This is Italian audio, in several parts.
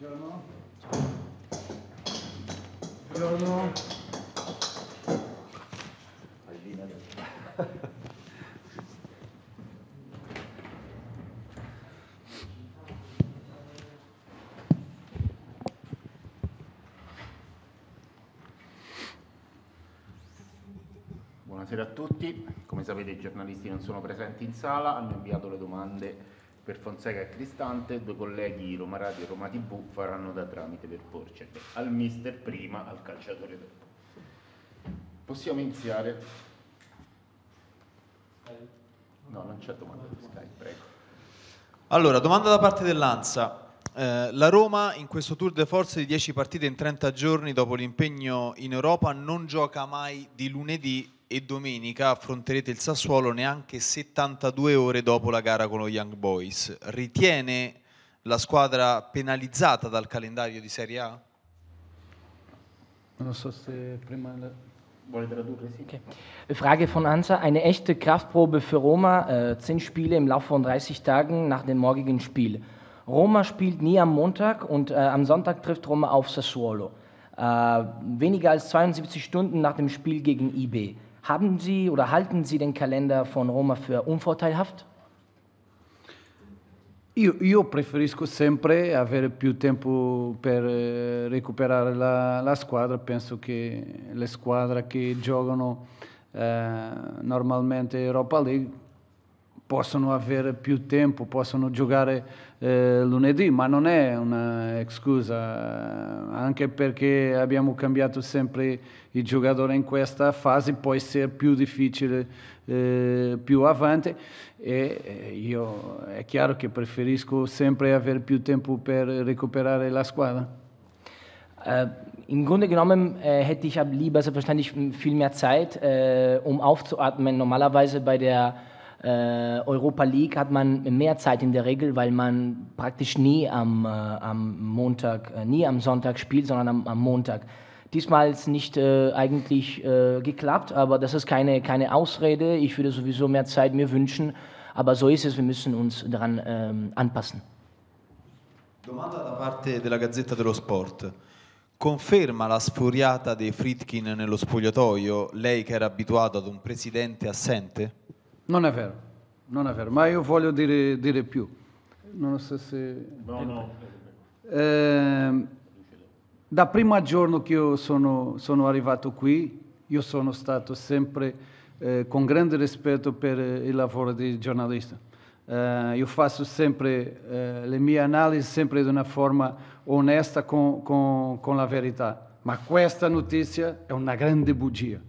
Buongiorno. Buongiorno. Buonasera a tutti, come sapete i giornalisti non sono presenti in sala, hanno inviato le domande per Fonseca e Cristante, due colleghi Romarati e Roma TV faranno da tramite per Porcet, al mister prima, al calciatore dopo. Possiamo iniziare? No, non c'è domanda di Skype, prego. Allora, domanda da parte dell'Ansa. Eh, la Roma in questo tour de force di 10 partite in 30 giorni dopo l'impegno in Europa non gioca mai di lunedì e domenica affronterete il Sassuolo neanche 72 ore dopo la gara con lo Young Boys. Ritiene la squadra penalizzata dal calendario di Serie A? Non so se prima vuole tradurre. Okay. Frage von Ansa. Eine echte Kraftprobe für Roma. 10 äh, zehn Spiele im Laufe von 30 Tagen nach dem morgigen Spiel. Roma spielt nie am Montag und äh, am Sonntag trifft Roma auf Sassuolo. Äh, weniger als 72 Stunden nach dem Spiel gegen eBay. Haben Sie oder halten Sie den Kalender von Roma für unvorteilhaft? Io, io preferisco sempre avere più tempo per eh, recuperare la, la squadra, penso che le squadre che giocano eh, normalmente Europa League possono avere più tempo, possono giocare eh, lunedì, ma non è una scusa, eh, anche perché abbiamo cambiato sempre i giocatori in questa fase, può essere più difficile eh, più avanti e eh, io è chiaro che preferisco sempre avere più tempo per recuperare la Squadra. Äh, Im Grunde genommen äh, hätte ich lieber selbstverständlich viel mehr Zeit, äh, um aufzuatmen. Normalerweise bei der Äh, Europa League hat man mehr Zeit in der Regel, weil man praktisch nie am, äh, am Montag, äh, nie am Sonntag spielt, sondern am, am Montag. Diesmal ist nicht äh, eigentlich äh, geklappt, aber das ist keine, keine Ausrede. Ich würde sowieso mehr Zeit mir wünschen, aber so ist es, wir müssen uns daran ähm, anpassen. Domanda da parte della Gazzetta dello Sport. Conferma la sfuriata dei Fritkin nello spogliatoio, lei che era abituato ad un presidente assente? Non è vero, non è vero, ma io voglio dire, dire più. Non so se... No, no. Eh, da primo giorno che io sono, sono, arrivato qui, io sono stato sempre eh, con grande rispetto per eh, il lavoro di giornalista. Eh, io faccio sempre eh, le mie analisi sempre di una forma onesta con, con, con la verità, ma questa notizia è una grande bugia.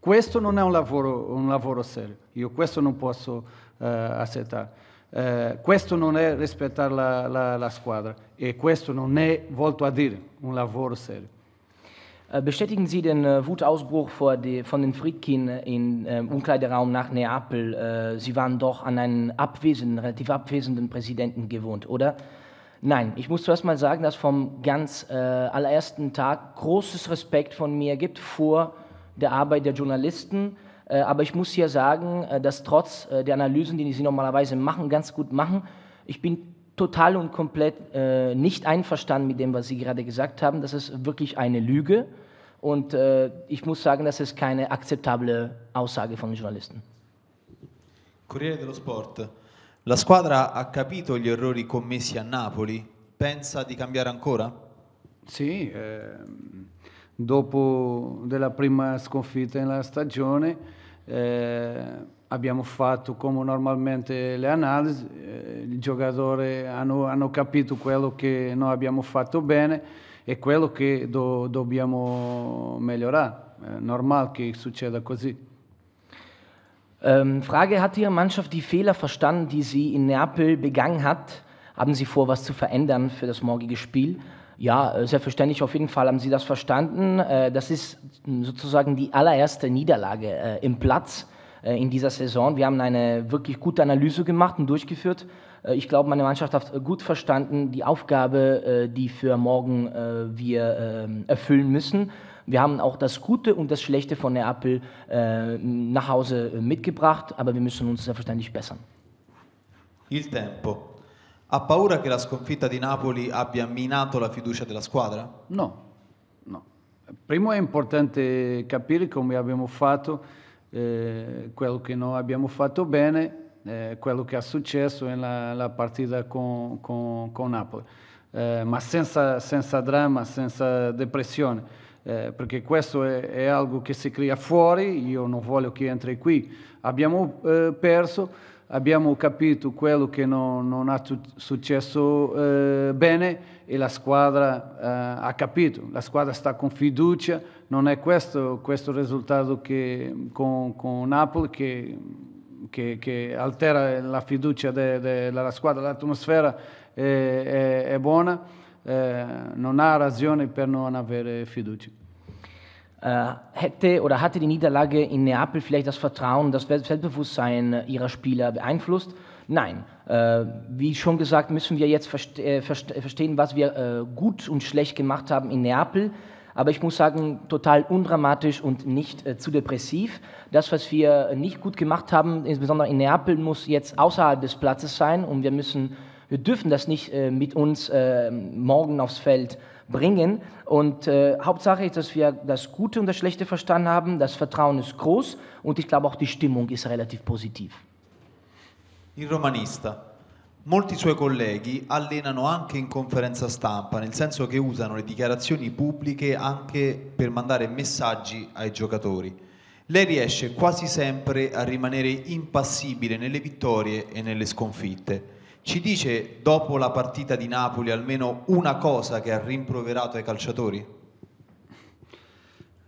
Questo non è un lavoro, un lavoro serio, io questo non posso eh, accettare. Eh, questo non è rispettare la, la, la squadra e questo non è, volto a dire, un lavoro serio. Äh, bestätigen Sie den äh, Wutausbruch die, von den Friedkin im äh, Umkleideraum nach Neapel? Äh, Sie waren doch an einen abwesenden, relativ abwesenden Präsidenten gewohnt, oder? Nein, ich muss zuerst mal sagen, dass vom ganz äh, allerersten Tag großes Respekt von mir gibt vor der Arbeit der Journalisten. Äh, aber ich muss hier sagen, äh, dass trotz äh, der Analysen, die sie normalerweise machen, ganz gut machen, ich bin total und komplett nicht einverstanden mit dem, was Sie gerade gesagt haben. Das ist wirklich eine Lüge. Und ich muss sagen, das ist keine akzeptable Aussage von Journalisten. Corriere dello Sport. La squadra ha capito gli errori commessi a Napoli? Pensa di cambiare ancora? Sì, eh, dopo della prima sconfitta nella stagione eh, abbiamo fatto come normalmente le analisi, eh, i giocatori hanno, hanno, capito quello che noi abbiamo fatto bene e quello che do, dobbiamo migliorare. È normale che succeda così. Ähm, Frage, hat Ihre Mannschaft die Fehler verstanden, die sie in Neapel begangen hat? Haben Sie vor, was zu verändern für das morgige Spiel? Ja, äh, selbstverständlich, auf jeden Fall haben Sie das verstanden. Äh, das ist sozusagen die allererste Niederlage äh, im Platz in dieser Saison. Wir haben eine wirklich gute Analyse gemacht und durchgeführt. Ich glaube, meine Mannschaft hat gut verstanden die Aufgabe, die für morgen wir ähm, erfüllen müssen. Wir haben auch das Gute und das Schlechte von Neapel nach Hause mitgebracht, aber wir müssen uns selbstverständlich bessern. Il tempo. Ha paura che la sconfitta di Napoli abbia minato la fiducia della squadra? No, no. Primo è importante capire come abbiamo fatto, eh, quello che non abbiamo fatto bene, eh, quello che è successo nella partita con, con, con Napoli, eh, ma senza, senza, dramma, senza depressione. Eh, perché questo è, è, algo che si crea fuori, io non voglio che entri qui. Abbiamo eh, perso, abbiamo capito quello che non, non ha successo eh, bene e la squadra eh, ha capito, la squadra sta con fiducia, non è questo, il risultato che, con, con Napoli che, che, che, altera la fiducia de, de, della squadra, l'atmosfera è, eh, è, è buona, eh, non ha ragione per non avere fiducia. Äh, hätte oder hatte die Niederlage in Neapel vielleicht das Vertrauen, das Selbstbewusstsein ihrer Spieler beeinflusst? Nein. Äh, wie schon gesagt, müssen wir jetzt äh, verstehen, was wir gut und schlecht gemacht haben in Neapel. Aber ich muss sagen, total undramatisch und nicht zu depressiv. Das, was wir nicht gut gemacht haben, insbesondere in Neapel, muss jetzt außerhalb des Platzes sein und wir müssen wir dürfen das nicht äh, mit uns äh, morgen aufs Feld bringen. Und äh, Hauptsache ist, dass wir das Gute und das Schlechte verstanden haben. Das Vertrauen ist groß und ich glaube auch die Stimmung ist relativ positiv. Il romanista. Molti suoi colleghi allenano anche in conferenza stampa, nel senso che usano le dichiarazioni pubbliche anche per mandare messaggi ai giocatori. Lei riesce quasi sempre a rimanere impassibile nelle vittorie e nelle sconfitte. Ci dice dopo la partita di Napoli almeno una cosa che ha rimproverato ai calciatori?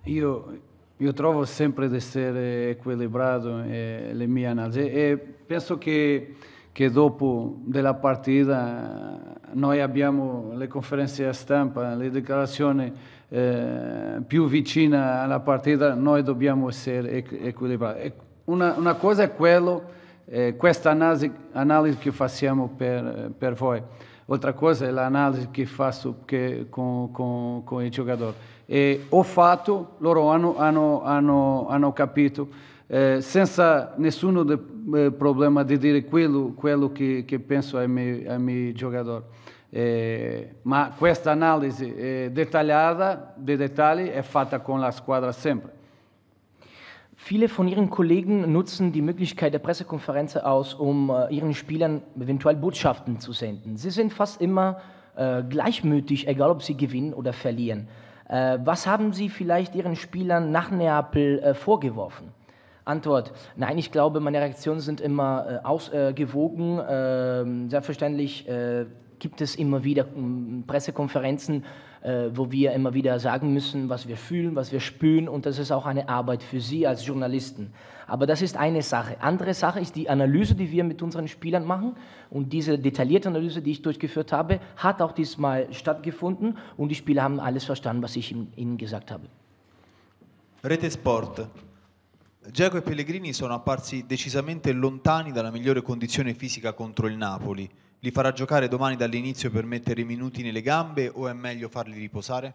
Io, io trovo sempre di essere equilibrato eh, le mie analisi e penso che, che dopo della partita noi abbiamo le conferenze a stampa, le dichiarazioni eh, più vicine alla partita, noi dobbiamo essere equilibrati. Una, una cosa è quello Eh, esta análise que fazemos para facciamo per, eh, per, voi. Altra cosa è é l'analisi che faccio che, com com con, il giocatore. E ho fatto, loro hanno, hanno, hanno, hanno capito, eh, senza de, eh, problema di dire quello, penso ao meu, ai miei jogador Eh, esta análise analisi eh, dettagliata dei dettagli è fatta con la squadra sempre. Viele von Ihren Kollegen nutzen die Möglichkeit der Pressekonferenz aus, um äh, Ihren Spielern eventuell Botschaften zu senden. Sie sind fast immer äh, gleichmütig, egal ob sie gewinnen oder verlieren. Äh, was haben Sie vielleicht Ihren Spielern nach Neapel äh, vorgeworfen? Antwort, nein, ich glaube, meine Reaktionen sind immer äh, ausgewogen. Ähm, selbstverständlich äh, gibt es immer wieder ähm, Pressekonferenzen, äh, wo wir immer wieder sagen müssen, was wir fühlen, was wir spüren. Und das ist auch eine Arbeit für Sie als Journalisten. Aber das ist eine Sache. Andere Sache ist die Analyse, die wir mit unseren Spielern machen. Und diese detaillierte Analyse, die ich durchgeführt habe, hat auch diesmal stattgefunden. Und die Spieler haben alles verstanden, was ich ihnen gesagt habe. Rete Sport. Geco e Pellegrini sono apparsi decisamente lontani dalla migliore condizione fisica contro il Napoli. Li farà giocare domani dall'inizio per mettere i minuti nelle gambe o è meglio farli riposare?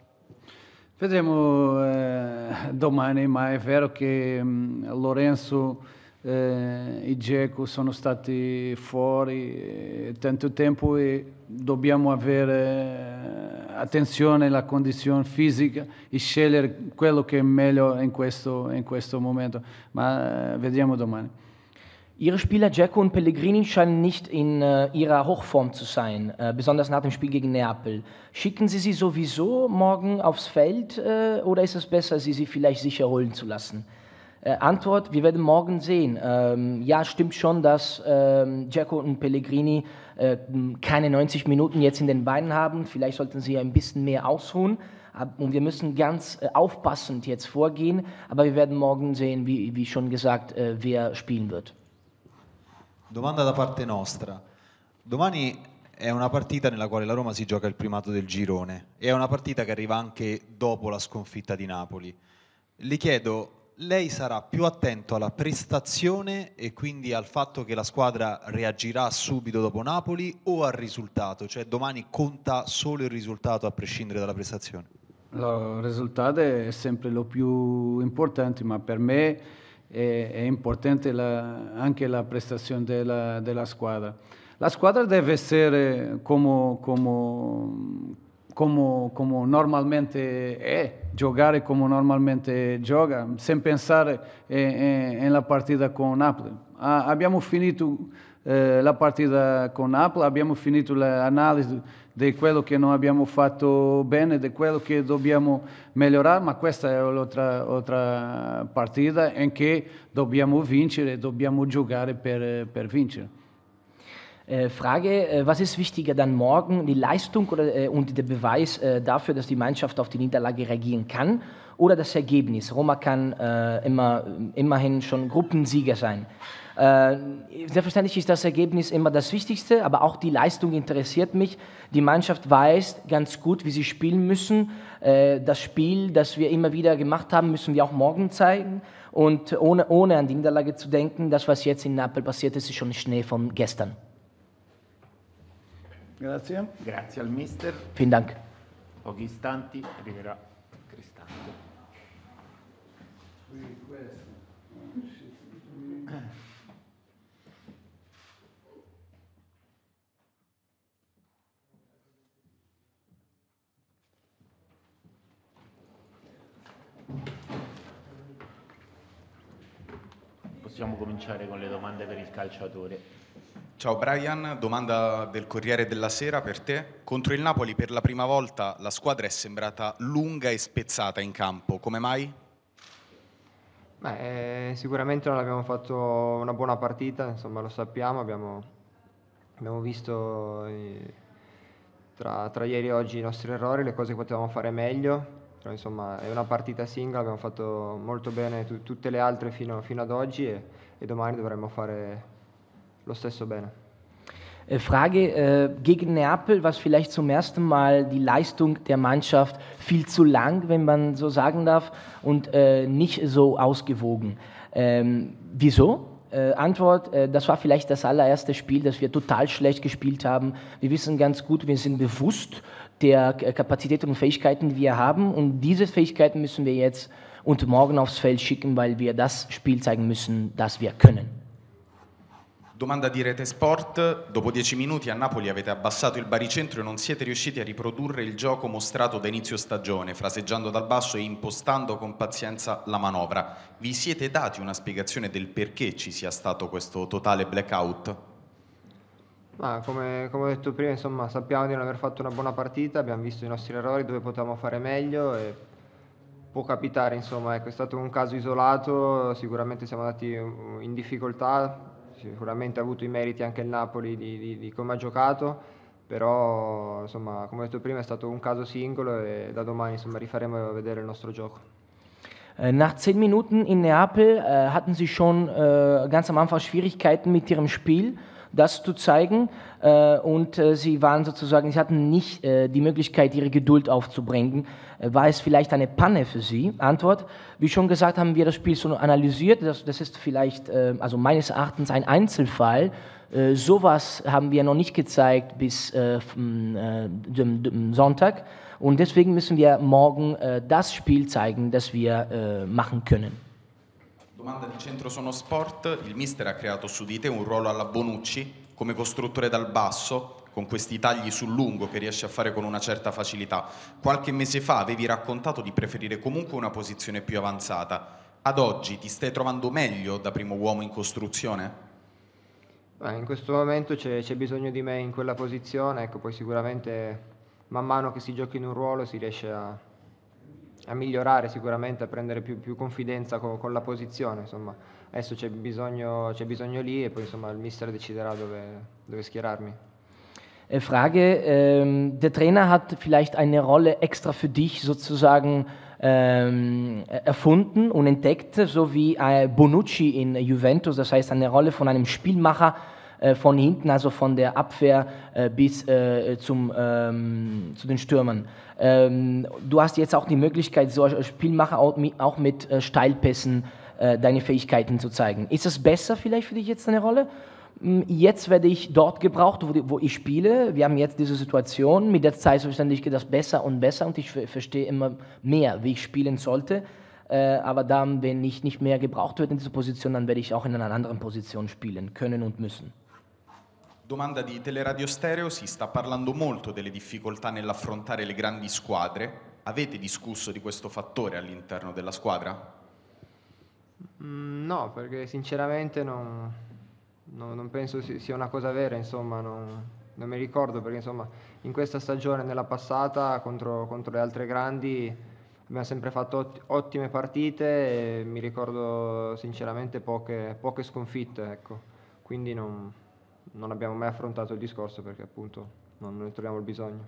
Vedremo eh, domani, ma è vero che mh, mm, Lorenzo eh, i GECO sono stati fuori eh, tanto tempo e dobbiamo avere eh, attenzione alla condizione fisica e scegliere quello che è meglio in questo, in questo momento. Ma eh, vediamo domani. Ihre Spieler Jacko und Pellegrini scheinen nicht in äh, ihrer Hochform zu sein, äh, besonders nach dem Spiel gegen Neapel. Schicken Sie sie sowieso morgen aufs Feld äh, oder ist es besser, sie sie vielleicht sicher holen zu lassen? Äh, Antwort, wir werden morgen sehen. Ähm, ja, stimmt schon, dass ähm, Jacko und Pellegrini äh, keine 90 Minuten jetzt in den Beinen haben. Vielleicht sollten sie ein bisschen mehr ausruhen. Und wir müssen ganz äh, aufpassend jetzt vorgehen. Aber wir werden morgen sehen, wie, wie schon gesagt, äh, wer spielen wird. Domanda da parte nostra. Domani è una partita nella quale la Roma si gioca il primato del girone e è una partita che arriva anche dopo la sconfitta di Napoli. Le chiedo lei sarà più attento alla prestazione e quindi al fatto che la squadra reagirà subito dopo Napoli o al risultato? Cioè domani conta solo il risultato a prescindere dalla prestazione? Il risultato è sempre lo più importante, ma per me è, è importante la, anche la prestazione della, della, squadra. La squadra deve essere come, come como, como normalmente é, jogar como normalmente joga, sem pensar nella eh, eh, partita con Napoli. Ah, abbiamo finito eh, la partita con Napoli, abbiamo finito l'analisi di quello che non abbiamo fatto bene, di quello che dobbiamo migliorare, ma questa è l'altra partita in cui dobbiamo vincere, dobbiamo giocare per, per vincere. Äh, Frage, äh, was ist wichtiger dann morgen, die Leistung oder, äh, und der Beweis dafür, dass die Mannschaft auf die Niederlage reagieren kann oder das Ergebnis? Roma kann immer, immerhin schon Gruppensieger sein. selbstverständlich ist das Ergebnis immer das Wichtigste, aber auch die Leistung interessiert mich. Die Mannschaft weiß ganz gut, wie sie spielen müssen. das Spiel, das wir immer wieder gemacht haben, müssen wir auch morgen zeigen. Und ohne, ohne an die Niederlage zu denken, das, was jetzt in Napel passiert ist, ist schon Schnee von gestern. Grazie. Grazie al mister. Fin dank. Pochi istanti arriverà Cristante. Possiamo cominciare con le domande per il calciatore. Ciao Brian, domanda del Corriere della Sera per te. Contro il Napoli per la prima volta la squadra è sembrata lunga e spezzata in campo, come mai? Beh, eh, sicuramente non abbiamo fatto una buona partita, insomma lo sappiamo, abbiamo, abbiamo visto eh, tra, tra, ieri e oggi i nostri errori, le cose che potevamo fare meglio, però insomma è una partita singola, abbiamo fatto molto bene t- tutte le altre fino, fino ad oggi e, e domani dovremmo fare lo stesso bene. Äh, Frage äh, gegen Neapel, was vielleicht zum ersten Mal die Leistung der Mannschaft viel zu lang, wenn man so sagen darf, und äh, nicht so ausgewogen. Ähm, wieso? Äh, Antwort, äh, das war vielleicht das allererste Spiel, das wir total schlecht gespielt haben. Wir wissen ganz gut, wir sind bewusst der äh, Kapazitäten und Fähigkeiten, die wir haben. Und diese Fähigkeiten müssen wir jetzt und morgen aufs Feld schicken, weil wir das Spiel zeigen müssen, das wir können. Domanda di Rete Sport, dopo dieci minuti a Napoli avete abbassato il baricentro e non siete riusciti a riprodurre il gioco mostrato da inizio stagione, fraseggiando dal basso e impostando con pazienza la manovra. Vi siete dati una spiegazione del perché ci sia stato questo totale blackout? Ma come, come ho detto prima, insomma, sappiamo di non aver fatto una buona partita, abbiamo visto i nostri errori dove potevamo fare meglio e può capitare, insomma, ecco, è stato un caso isolato, sicuramente siamo andati in difficoltà, sicuramente ha avuto i meriti anche il Napoli di, di, di come ha giocato, però insomma, come ho detto prima è stato un caso singolo e da domani insomma, rifaremo vedere il nostro gioco. Äh, nach zehn Minuten in Neapel äh, hatten Sie schon äh, ganz am Anfang Schwierigkeiten mit Ihrem Spiel. das zu zeigen. Äh, und äh, sie waren sozusagen, sie hatten nicht äh, die Möglichkeit, ihre Geduld aufzubringen. war es vielleicht eine Panne für sie? Antwort, wie schon gesagt, haben wir das Spiel so analysiert. Das, das ist vielleicht, also meines Erachtens, ein Einzelfall. sowas haben wir noch nicht gezeigt bis dem, Sonntag. Und deswegen müssen wir morgen das Spiel zeigen, das wir machen können. Domanda di centro sono sport, il mister ha creato su di te un ruolo alla Bonucci come costruttore dal basso con questi tagli sul lungo che riesce a fare con una certa facilità. Qualche mese fa avevi raccontato di preferire comunque una posizione più avanzata. Ad oggi ti stai trovando meglio da primo uomo in costruzione? Beh, in questo momento c'è, bisogno di me in quella posizione, ecco, poi sicuramente man mano che si giochi in un ruolo si riesce a, a migliorare sicuramente, a prendere più, più confidenza con, con, la posizione. Insomma. Adesso c'è bisogno, c'è bisogno lì e poi insomma, il mister deciderà dove, dove schierarmi. Äh, Frage, ähm, der Trainer hat vielleicht eine Rolle extra für dich sozusagen ähm, erfunden und entdeckt, so wie äh, Bonucci in Juventus, das heißt eine Rolle von einem Spielmacher, äh, von hinten, also von der Abwehr äh, bis äh, zum, ähm, zu den Stürmern. Ähm, du hast jetzt auch die Möglichkeit, so Spielmacher auch mit Steilpässen deine Fähigkeiten zu zeigen. Ist es besser vielleicht für dich jetzt eine Rolle? Hm, jetzt werde ich dort gebraucht, wo, wo, ich spiele. Wir haben jetzt diese Situation. Mit der Zeit selbstverständlich geht das besser und besser und ich verstehe immer mehr, wie ich spielen sollte. aber dann, wenn ich nicht mehr gebraucht werde in dieser Position, dann werde ich auch in einer anderen Position spielen können und müssen. Domanda di Teleradio Stereo, si sta parlando molto delle difficoltà nell'affrontare le grandi squadre. Avete discusso di questo fattore all'interno della squadra? Mm, no, perché sinceramente non, no, non, penso sia una cosa vera, insomma, non, non mi ricordo perché insomma, in questa stagione, nella passata, contro, contro le altre grandi abbiamo sempre fatto ottime partite e mi ricordo sinceramente poche, poche sconfitte, ecco. quindi non, non abbiamo mai affrontato il discorso perché appunto non ne troviamo il bisogno.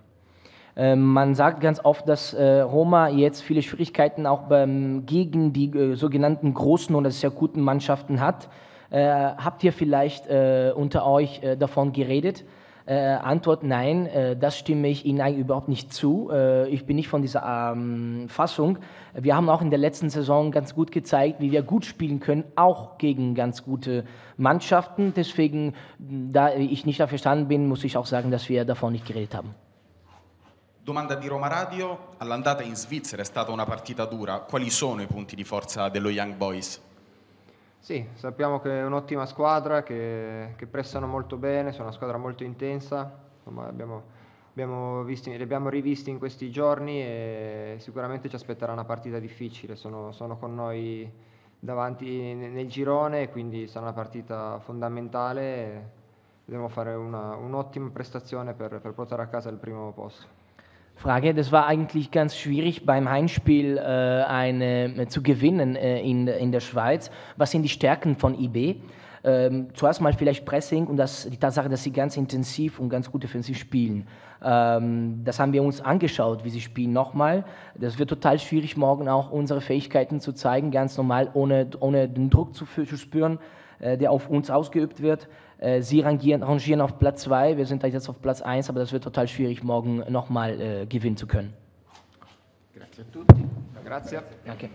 Ähm, man sagt ganz oft, dass äh, Roma jetzt viele Schwierigkeiten auch beim, gegen die äh, sogenannten großen oder sehr guten Mannschaften hat. Äh, habt ihr vielleicht unter euch davon geredet? Äh, Antwort nein, äh, das stimme ich Ihnen eigentlich überhaupt nicht zu. Äh, ich bin nicht von dieser ähm, Fassung. Wir haben auch in der letzten Saison ganz gut gezeigt, wie wir gut spielen können, auch gegen ganz gute Mannschaften. Deswegen, da ich nicht dafür verstanden bin, muss ich auch sagen, dass wir davon nicht geredet haben. Domanda di Roma Radio, all'andata in Svizzera è stata una partita dura, quali sono i punti di forza dello Young Boys? Sì, sappiamo che è un'ottima squadra, che, che prestano molto bene, sono una squadra molto intensa, insomma abbiamo, abbiamo visti, li abbiamo rivisti in questi giorni e sicuramente ci aspetterà una partita difficile, sono, sono con noi davanti nel girone, quindi sarà una partita fondamentale. Dobbiamo fare una, un'ottima prestazione per, per portare a casa il primo posto. Frage. Das war eigentlich ganz schwierig beim Heimspiel äh, eine, zu gewinnen äh, in, in der Schweiz. Was sind die Stärken von IB? Ähm, zuerst mal vielleicht Pressing und das, die Tatsache, dass sie ganz intensiv und ganz gut defensiv spielen. Ähm, das haben wir uns angeschaut, wie sie spielen. Nochmal, das wird total schwierig, morgen auch unsere Fähigkeiten zu zeigen, ganz normal, ohne, ohne den Druck zu, zu spüren, äh, der auf uns ausgeübt wird. Äh, sie rangieren, rangieren auf Platz 2, wir sind jetzt auf Platz 1, aber das wird total schwierig, morgen nochmal äh, gewinnen zu können. Grazie a tutti. Grazie. Danke.